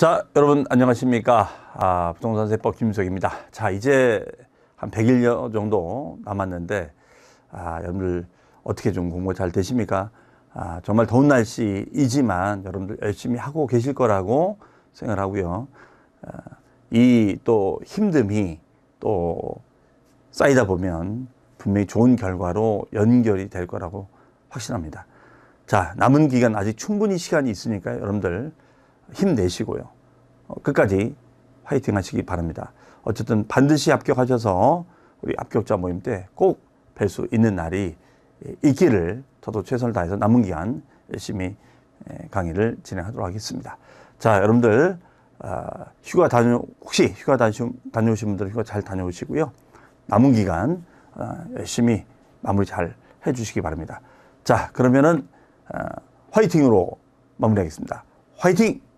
자, 여러분 안녕하십니까? 아, 부동산세법 김수석입니다 자, 이제 한 100일여 정도 남았는데 아, 여러분들 어떻게 좀 공부 잘 되십니까? 아, 정말 더운 날씨이지만 여러분들 열심히 하고 계실 거라고 생각하고요. 을 아, 이또 힘듦이 또 쌓이다 보면 분명히 좋은 결과로 연결이 될 거라고 확신합니다. 자, 남은 기간 아직 충분히 시간이 있으니까 여러분들 힘내시고요. 어, 끝까지 화이팅 하시기 바랍니다. 어쨌든 반드시 합격하셔서 우리 합격자 모임 때 꼭 뵐 수 있는 날이 있기를 예, 저도 최선을 다해서 남은 기간 열심히 예, 강의를 진행하도록 하겠습니다. 자, 여러분들 아, 휴가 다녀 혹시 휴가 다녀, 다녀오신 분들은 휴가 잘 다녀오시고요. 남은 기간 아, 열심히 마무리 잘 해주시기 바랍니다. 자, 그러면은 아, 화이팅으로 마무리하겠습니다. 화이팅!